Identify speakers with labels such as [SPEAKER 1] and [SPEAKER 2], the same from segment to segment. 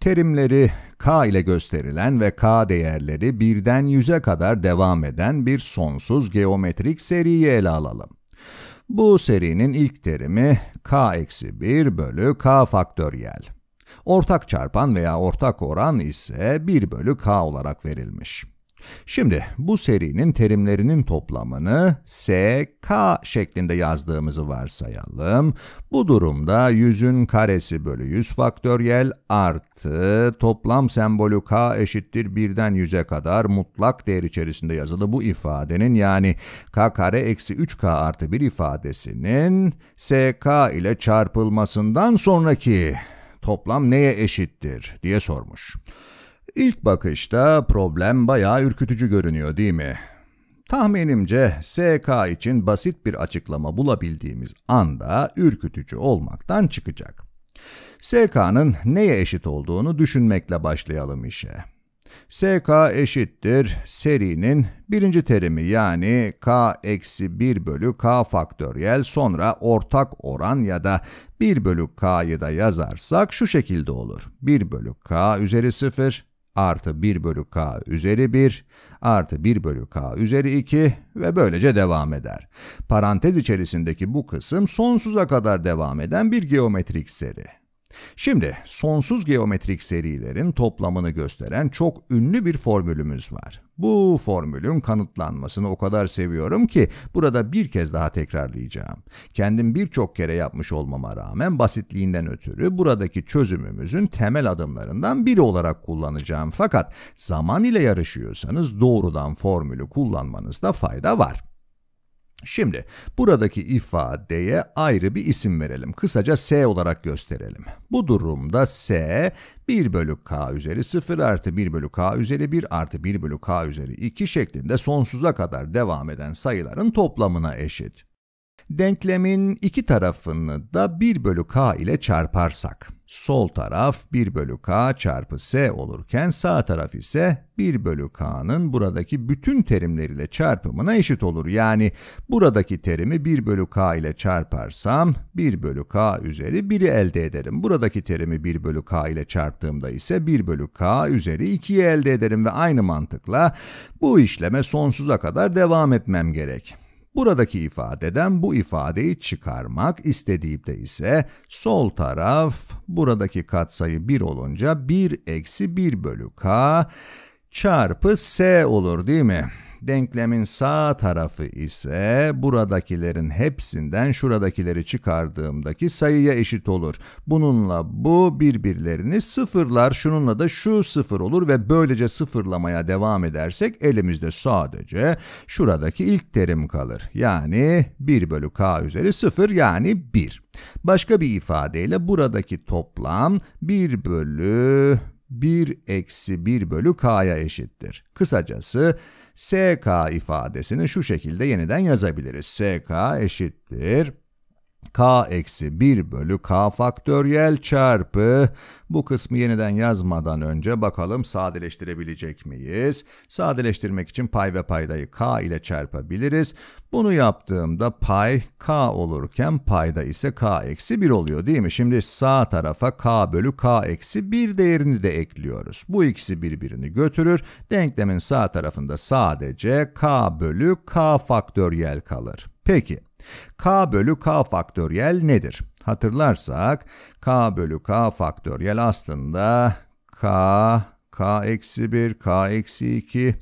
[SPEAKER 1] Terimleri k ile gösterilen ve k değerleri birden 100'e kadar devam eden bir sonsuz geometrik seriyi ele alalım. Bu serinin ilk terimi k-1 bölü k faktöriyel. Ortak çarpan veya ortak oran ise 1 bölü k olarak verilmiş. Şimdi bu serinin terimlerinin toplamını SK şeklinde yazdığımızı varsayalım. Bu durumda 100'ün karesi bölü 100 faktöriyel artı toplam sembolü K eşittir 1'den 100'e kadar mutlak değer içerisinde yazılı bu ifadenin yani K kare eksi 3K artı 1 ifadesinin SK ile çarpılmasından sonraki toplam neye eşittir diye sormuş. İlk bakışta problem bayağı ürkütücü görünüyor değil mi? Tahminimce SK için basit bir açıklama bulabildiğimiz anda ürkütücü olmaktan çıkacak. SK'nın neye eşit olduğunu düşünmekle başlayalım işe. SK eşittir serinin birinci terimi yani K eksi 1 bölü K faktöriyel sonra ortak oran ya da 1 bölü K'yı da yazarsak şu şekilde olur. 1 bölü K üzeri 0 artı 1 bölü k üzeri 1 artı 1 bölü k üzeri 2 ve böylece devam eder. Parantez içerisindeki bu kısım sonsuza kadar devam eden bir geometrik seri. Şimdi sonsuz geometrik serilerin toplamını gösteren çok ünlü bir formülümüz var. Bu formülün kanıtlanmasını o kadar seviyorum ki burada bir kez daha tekrarlayacağım. Kendim birçok kere yapmış olmama rağmen basitliğinden ötürü buradaki çözümümüzün temel adımlarından biri olarak kullanacağım. Fakat zaman ile yarışıyorsanız doğrudan formülü kullanmanızda fayda var. Şimdi buradaki ifadeye ayrı bir isim verelim. Kısaca S olarak gösterelim. Bu durumda S 1 bölü K üzeri 0 artı 1 bölü K üzeri 1 artı 1 bölü K üzeri 2 şeklinde sonsuza kadar devam eden sayıların toplamına eşit. Denklemin iki tarafını da 1 bölü k ile çarparsak, sol taraf 1 bölü k çarpı s olurken sağ taraf ise 1 bölü k'nın buradaki bütün terimleriyle çarpımına eşit olur. Yani buradaki terimi 1 bölü k ile çarparsam 1 bölü k üzeri 1'i elde ederim. Buradaki terimi 1 bölü k ile çarptığımda ise 1 bölü k üzeri 2'yi elde ederim ve aynı mantıkla bu işleme sonsuza kadar devam etmem gerek. Buradaki ifadeden bu ifadeyi çıkarmak istediğimde ise sol taraf buradaki katsayı 1 olunca 1 eksi 1 bölü k çarpı s olur değil mi? Denklemin sağ tarafı ise buradakilerin hepsinden şuradakileri çıkardığımdaki sayıya eşit olur. Bununla bu birbirlerini sıfırlar, şununla da şu sıfır olur ve böylece sıfırlamaya devam edersek elimizde sadece şuradaki ilk terim kalır. Yani 1 bölü k üzeri 0 yani 1. Başka bir ifadeyle buradaki toplam 1 bölü 1 eksi 1 bölü k'ya eşittir. Kısacası sk ifadesini şu şekilde yeniden yazabiliriz. sk eşittir k eksi 1 bölü k faktöriyel çarpı bu kısmı yeniden yazmadan önce bakalım sadeleştirebilecek miyiz? Sadeleştirmek için pay ve paydayı k ile çarpabiliriz. Bunu yaptığımda pay k olurken payda ise k eksi 1 oluyor değil mi? Şimdi sağ tarafa k bölü k eksi 1 değerini de ekliyoruz. Bu ikisi birbirini götürür. Denklemin sağ tarafında sadece k bölü k faktöriyel kalır. Peki k bölü k faktöriyel nedir? Hatırlarsak k bölü k faktöriyel aslında k, k eksi 1, k eksi 2,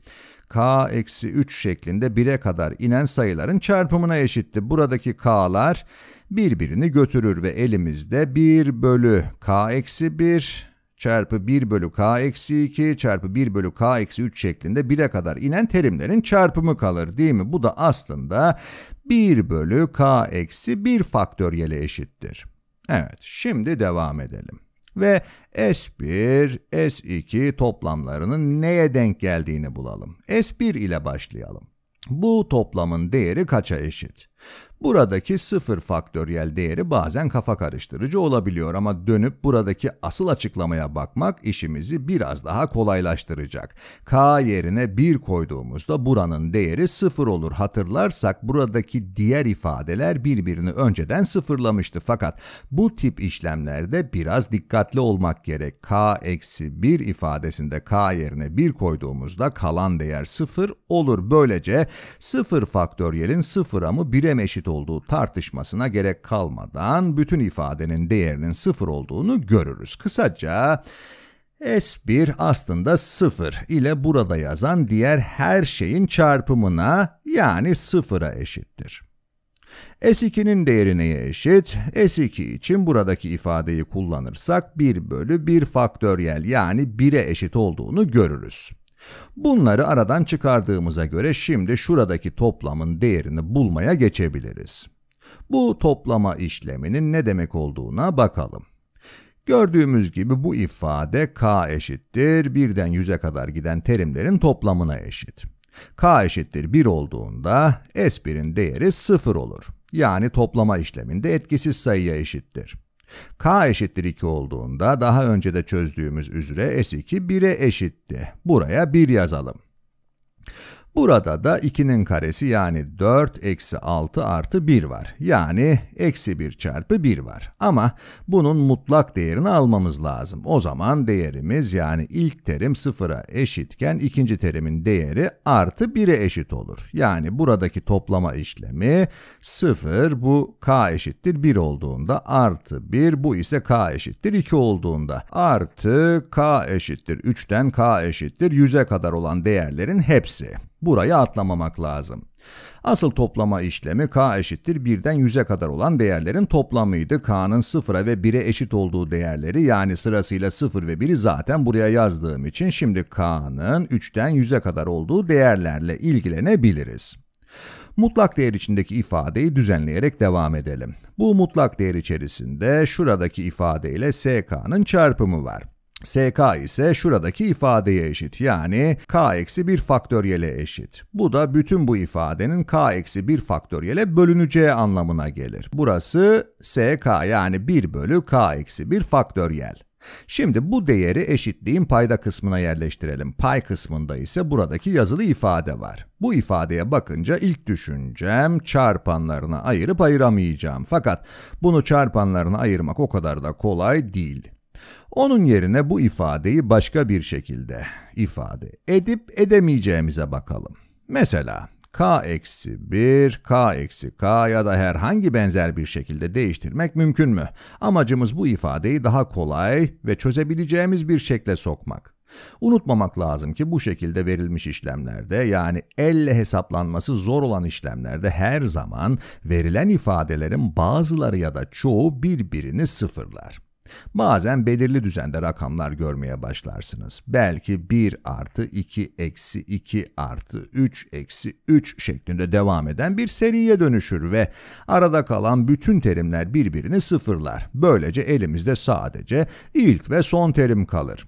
[SPEAKER 1] k eksi 3 şeklinde 1'e kadar inen sayıların çarpımına eşitti. Buradaki k'lar birbirini götürür ve elimizde 1 bölü k eksi 1 çarpı 1 bölü k eksi 2 çarpı 1 bölü k eksi 3 şeklinde 1'e kadar inen terimlerin çarpımı kalır değil mi? Bu da aslında 1 bölü k eksi 1 faktöriyeli eşittir. Evet, şimdi devam edelim. Ve S1, S2 toplamlarının neye denk geldiğini bulalım. S1 ile başlayalım. Bu toplamın değeri kaça eşit? Buradaki sıfır faktöriyel değeri bazen kafa karıştırıcı olabiliyor ama dönüp buradaki asıl açıklamaya bakmak işimizi biraz daha kolaylaştıracak. k yerine 1 koyduğumuzda buranın değeri 0 olur. Hatırlarsak buradaki diğer ifadeler birbirini önceden sıfırlamıştı fakat bu tip işlemlerde biraz dikkatli olmak gerek. k-1 eksi ifadesinde k yerine 1 koyduğumuzda kalan değer 0 olur. Böylece 0 faktöriyelin 0'a mı 1'e mi eşit olduğu tartışmasına gerek kalmadan bütün ifadenin değerinin sıfır olduğunu görürüz. Kısaca S1 aslında sıfır ile burada yazan diğer her şeyin çarpımına yani sıfıra eşittir. S2'nin değeri neye eşit? S2 için buradaki ifadeyi kullanırsak 1 bölü 1 faktöriyel yani 1'e eşit olduğunu görürüz. Bunları aradan çıkardığımıza göre şimdi şuradaki toplamın değerini bulmaya geçebiliriz. Bu toplama işleminin ne demek olduğuna bakalım. Gördüğümüz gibi bu ifade k eşittir 1'den 100'e kadar giden terimlerin toplamına eşit. k eşittir 1 olduğunda s1'in değeri 0 olur. Yani toplama işleminde etkisiz sayıya eşittir k eşittir 2 olduğunda daha önce de çözdüğümüz üzere s2 1'e eşitti. Buraya 1 yazalım. Burada da 2'nin karesi yani 4 eksi 6 artı 1 var. Yani eksi 1 çarpı 1 var. Ama bunun mutlak değerini almamız lazım. O zaman değerimiz yani ilk terim 0'a eşitken ikinci terimin değeri artı 1'e eşit olur. Yani buradaki toplama işlemi 0 bu k eşittir 1 olduğunda artı 1 bu ise k eşittir 2 olduğunda artı k eşittir 3'ten k eşittir 100'e kadar olan değerlerin hepsi. Burayı atlamamak lazım. Asıl toplama işlemi k eşittir 1'den 100'e kadar olan değerlerin toplamıydı. k'nın 0'a ve 1'e eşit olduğu değerleri yani sırasıyla 0 ve 1'i zaten buraya yazdığım için şimdi k'nın 3'ten 100'e kadar olduğu değerlerle ilgilenebiliriz. Mutlak değer içindeki ifadeyi düzenleyerek devam edelim. Bu mutlak değer içerisinde şuradaki ifadeyle sk'nın çarpımı var. SK ise şuradaki ifadeye eşit yani k eksi 1 faktöriyele eşit. Bu da bütün bu ifadenin k eksi 1 faktöriyele bölüneceği anlamına gelir. Burası SK yani 1 bölü k eksi 1 faktöriyel. Şimdi bu değeri eşitliğin payda kısmına yerleştirelim. Pay kısmında ise buradaki yazılı ifade var. Bu ifadeye bakınca ilk düşüncem çarpanlarına ayırıp ayıramayacağım. Fakat bunu çarpanlarına ayırmak o kadar da kolay değil. Onun yerine bu ifadeyi başka bir şekilde ifade edip edemeyeceğimize bakalım. Mesela k eksi 1, k eksi k ya da herhangi benzer bir şekilde değiştirmek mümkün mü? Amacımız bu ifadeyi daha kolay ve çözebileceğimiz bir şekle sokmak. Unutmamak lazım ki bu şekilde verilmiş işlemlerde yani elle hesaplanması zor olan işlemlerde her zaman verilen ifadelerin bazıları ya da çoğu birbirini sıfırlar. Bazen belirli düzende rakamlar görmeye başlarsınız. Belki 1 artı 2 eksi 2 artı 3 eksi 3 şeklinde devam eden bir seriye dönüşür ve arada kalan bütün terimler birbirini sıfırlar. Böylece elimizde sadece ilk ve son terim kalır.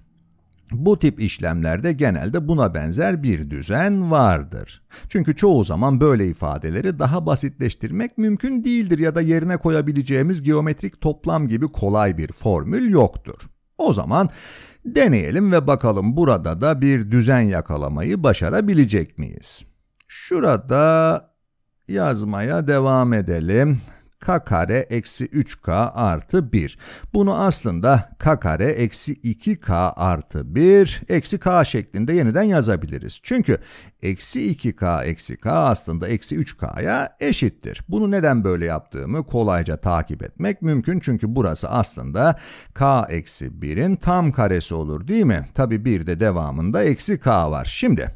[SPEAKER 1] Bu tip işlemlerde genelde buna benzer bir düzen vardır. Çünkü çoğu zaman böyle ifadeleri daha basitleştirmek mümkün değildir ya da yerine koyabileceğimiz geometrik toplam gibi kolay bir formül yoktur. O zaman deneyelim ve bakalım burada da bir düzen yakalamayı başarabilecek miyiz? Şurada yazmaya devam edelim k kare eksi 3k artı 1. Bunu aslında k kare eksi 2k artı 1 eksi k şeklinde yeniden yazabiliriz. Çünkü eksi 2k eksi k aslında eksi 3k'ya eşittir. Bunu neden böyle yaptığımı kolayca takip etmek mümkün. Çünkü burası aslında k eksi 1'in tam karesi olur değil mi? Tabi bir de devamında eksi k var. Şimdi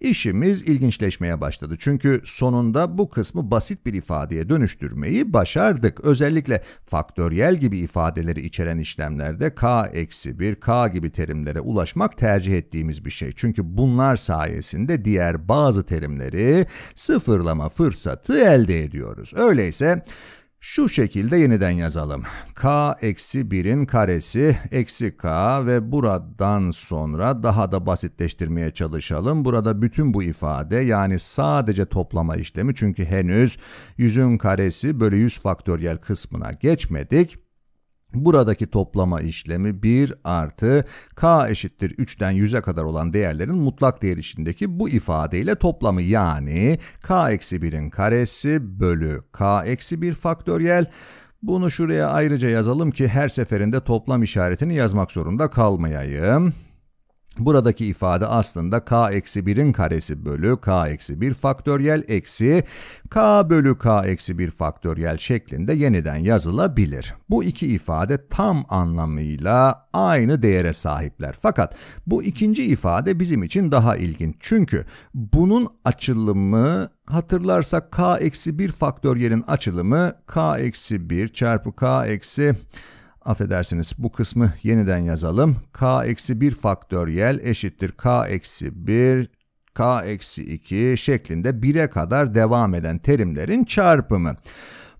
[SPEAKER 1] işimiz ilginçleşmeye başladı. Çünkü sonunda bu kısmı basit bir ifadeye dönüştürmeyi başardık başardık. Özellikle faktöriyel gibi ifadeleri içeren işlemlerde k-1, k gibi terimlere ulaşmak tercih ettiğimiz bir şey. Çünkü bunlar sayesinde diğer bazı terimleri sıfırlama fırsatı elde ediyoruz. Öyleyse şu şekilde yeniden yazalım. k eksi 1'in karesi eksi k ve buradan sonra daha da basitleştirmeye çalışalım. Burada bütün bu ifade yani sadece toplama işlemi çünkü henüz 100'ün karesi bölü 100 faktöriyel kısmına geçmedik. Buradaki toplama işlemi 1 artı k eşittir 3'ten 100'e kadar olan değerlerin mutlak değer içindeki bu ifadeyle toplamı yani k eksi 1'in karesi bölü k eksi 1 faktöriyel. Bunu şuraya ayrıca yazalım ki her seferinde toplam işaretini yazmak zorunda kalmayayım. Buradaki ifade aslında k-1'in karesi bölü k-1 faktöriyel eksi k bölü k-1 faktöriyel şeklinde yeniden yazılabilir. Bu iki ifade tam anlamıyla aynı değere sahipler. Fakat bu ikinci ifade bizim için daha ilginç. Çünkü bunun açılımı hatırlarsak k-1 faktöriyelin açılımı k-1 çarpı k eksi affedersiniz bu kısmı yeniden yazalım. K-1 eksi faktöriyel eşittir K-1 eksi K-2 eksi şeklinde 1'e kadar devam eden terimlerin çarpımı.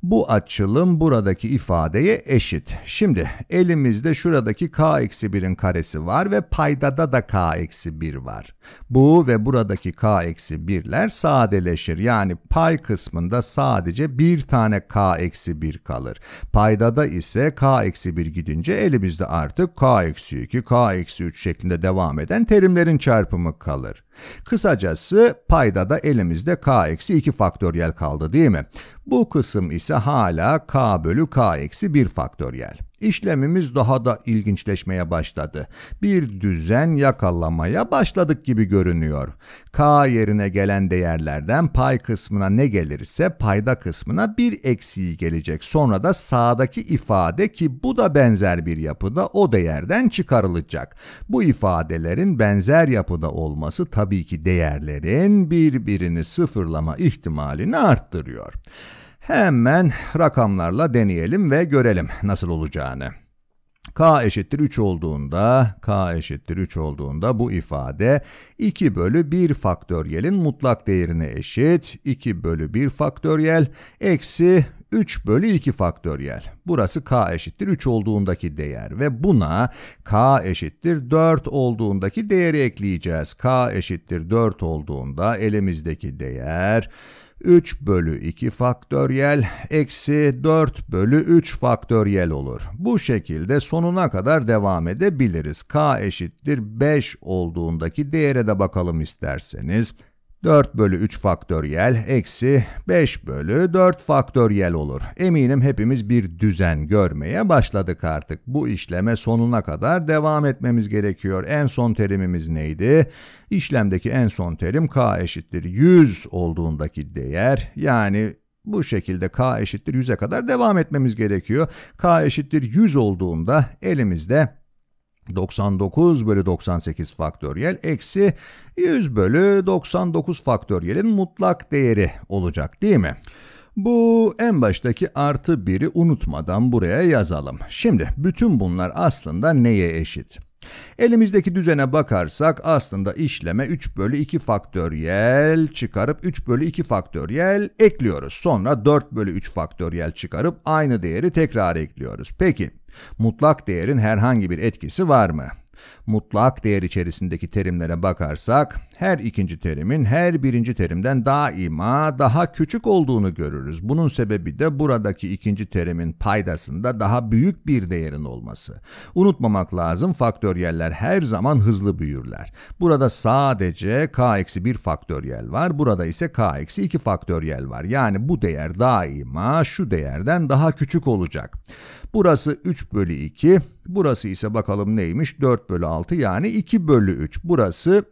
[SPEAKER 1] Bu açılım buradaki ifadeye eşit. Şimdi elimizde şuradaki k-1'in karesi var ve paydada da k-1 var. Bu ve buradaki k-1'ler sadeleşir. Yani pay kısmında sadece bir tane k-1 kalır. Paydada ise k-1 gidince elimizde artık k-2, k-3 şeklinde devam eden terimlerin çarpımı kalır. Kısacası payda da elimizde k-2 faktöriyel kaldı değil mi? Bu kısım ise ise hala k bölü k eksi 1 faktöriyel. İşlemimiz daha da ilginçleşmeye başladı. Bir düzen yakalamaya başladık gibi görünüyor. K yerine gelen değerlerden pay kısmına ne gelirse payda kısmına bir eksiği gelecek. Sonra da sağdaki ifade ki bu da benzer bir yapıda o değerden çıkarılacak. Bu ifadelerin benzer yapıda olması tabii ki değerlerin birbirini sıfırlama ihtimalini arttırıyor. Hemen rakamlarla deneyelim ve görelim nasıl olacağını. K eşittir 3 olduğunda, K eşittir 3 olduğunda bu ifade 2 bölü 1 faktöriyelin mutlak değerine eşit. 2 bölü 1 faktöriyel eksi 3 bölü 2 faktöriyel. Burası k eşittir 3 olduğundaki değer ve buna k eşittir 4 olduğundaki değeri ekleyeceğiz. k eşittir 4 olduğunda elimizdeki değer 3 bölü 2 faktöriyel eksi 4 bölü 3 faktöriyel olur. Bu şekilde sonuna kadar devam edebiliriz. k eşittir 5 olduğundaki değere de bakalım isterseniz. 4 bölü 3 faktöriyel eksi 5 bölü 4 faktöriyel olur. Eminim hepimiz bir düzen görmeye başladık artık. Bu işleme sonuna kadar devam etmemiz gerekiyor. En son terimimiz neydi? İşlemdeki en son terim k eşittir 100 olduğundaki değer yani bu şekilde k eşittir 100'e kadar devam etmemiz gerekiyor. k eşittir 100 olduğunda elimizde 99 bölü 98 faktöriyel eksi 100 bölü 99 faktöriyelin mutlak değeri olacak değil mi? Bu en baştaki artı 1'i unutmadan buraya yazalım. Şimdi bütün bunlar aslında neye eşit? Elimizdeki düzene bakarsak aslında işleme 3 bölü 2 faktöriyel çıkarıp 3 bölü 2 faktöriyel ekliyoruz. Sonra 4 bölü 3 faktöriyel çıkarıp aynı değeri tekrar ekliyoruz. Peki mutlak değerin herhangi bir etkisi var mı? Mutlak değer içerisindeki terimlere bakarsak her ikinci terimin her birinci terimden daima daha küçük olduğunu görürüz. Bunun sebebi de buradaki ikinci terimin paydasında daha büyük bir değerin olması. Unutmamak lazım faktöriyeller her zaman hızlı büyürler. Burada sadece k-1 faktöriyel var, burada ise k-2 faktöriyel var. Yani bu değer daima şu değerden daha küçük olacak. Burası 3 bölü 2, burası ise bakalım neymiş 4 bölü 6 yani 2 bölü 3. Burası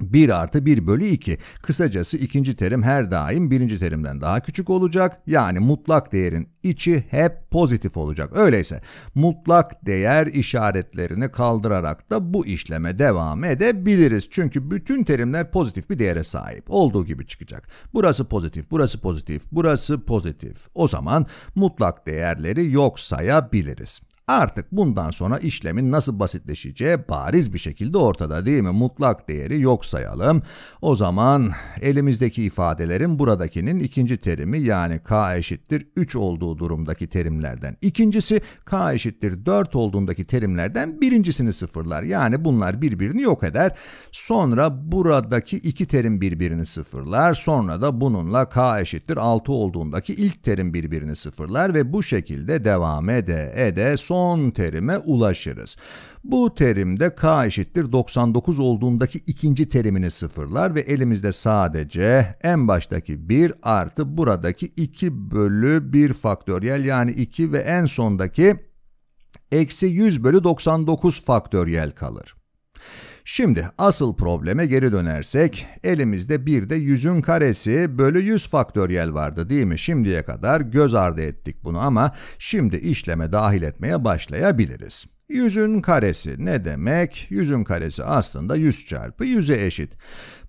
[SPEAKER 1] 1 artı 1 bölü 2. Kısacası ikinci terim her daim birinci terimden daha küçük olacak. Yani mutlak değerin içi hep pozitif olacak. Öyleyse mutlak değer işaretlerini kaldırarak da bu işleme devam edebiliriz. Çünkü bütün terimler pozitif bir değere sahip. Olduğu gibi çıkacak. Burası pozitif, burası pozitif, burası pozitif. O zaman mutlak değerleri yok sayabiliriz. Artık bundan sonra işlemin nasıl basitleşeceği bariz bir şekilde ortada değil mi? Mutlak değeri yok sayalım. O zaman elimizdeki ifadelerin buradakinin ikinci terimi yani k eşittir 3 olduğu durumdaki terimlerden ikincisi, k eşittir 4 olduğundaki terimlerden birincisini sıfırlar. Yani bunlar birbirini yok eder. Sonra buradaki iki terim birbirini sıfırlar. Sonra da bununla k eşittir 6 olduğundaki ilk terim birbirini sıfırlar ve bu şekilde devam ede ede son son terime ulaşırız. Bu terimde k eşittir 99 olduğundaki ikinci terimini sıfırlar ve elimizde sadece en baştaki 1 artı buradaki 2 bölü 1 faktöriyel yani 2 ve en sondaki eksi 100 bölü 99 faktöriyel kalır. Şimdi asıl probleme geri dönersek elimizde bir de yüzün karesi bölü 100 faktöriyel vardı değil mi? Şimdiye kadar göz ardı ettik bunu ama şimdi işleme dahil etmeye başlayabiliriz. Yüzün karesi ne demek? Yüzün karesi aslında 100 çarpı 100'e eşit.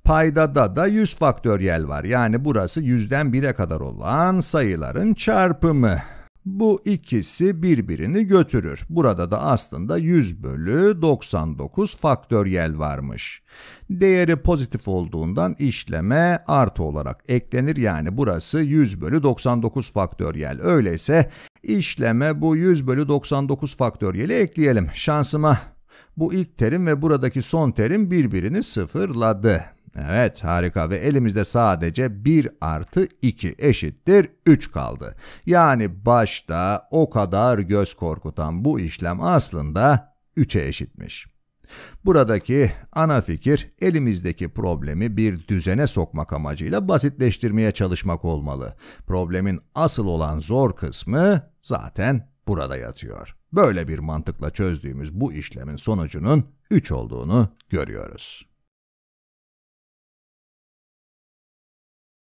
[SPEAKER 1] Paydada da 100 faktöriyel var. Yani burası 100'den 1'e kadar olan sayıların çarpımı. Bu ikisi birbirini götürür. Burada da aslında 100 bölü 99 faktöriyel varmış. Değeri pozitif olduğundan işleme artı olarak eklenir. Yani burası 100 bölü 99 faktöriyel. Öyleyse işleme bu 100 bölü 99 faktöriyeli ekleyelim. Şansıma bu ilk terim ve buradaki son terim birbirini sıfırladı. Evet harika ve elimizde sadece 1 artı 2 eşittir 3 kaldı. Yani başta o kadar göz korkutan bu işlem aslında 3'e eşitmiş. Buradaki ana fikir elimizdeki problemi bir düzene sokmak amacıyla basitleştirmeye çalışmak olmalı. Problemin asıl olan zor kısmı zaten burada yatıyor. Böyle bir mantıkla çözdüğümüz bu işlemin sonucunun 3 olduğunu görüyoruz.